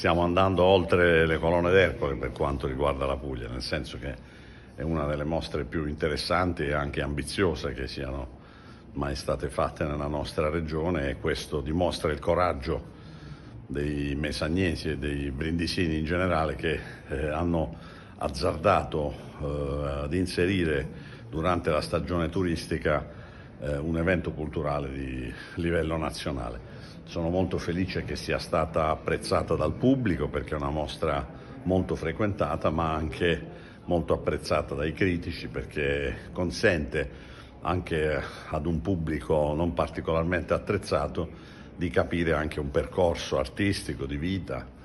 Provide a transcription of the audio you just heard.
Stiamo andando oltre le colonne d'Ercole per quanto riguarda la Puglia, nel senso che è una delle mostre più interessanti e anche ambiziose che siano mai state fatte nella nostra regione e questo dimostra il coraggio dei mesagnesi e dei brindisini in generale che eh, hanno azzardato eh, ad inserire durante la stagione turistica eh, un evento culturale di livello nazionale. Sono molto felice che sia stata apprezzata dal pubblico perché è una mostra molto frequentata ma anche molto apprezzata dai critici perché consente anche ad un pubblico non particolarmente attrezzato di capire anche un percorso artistico di vita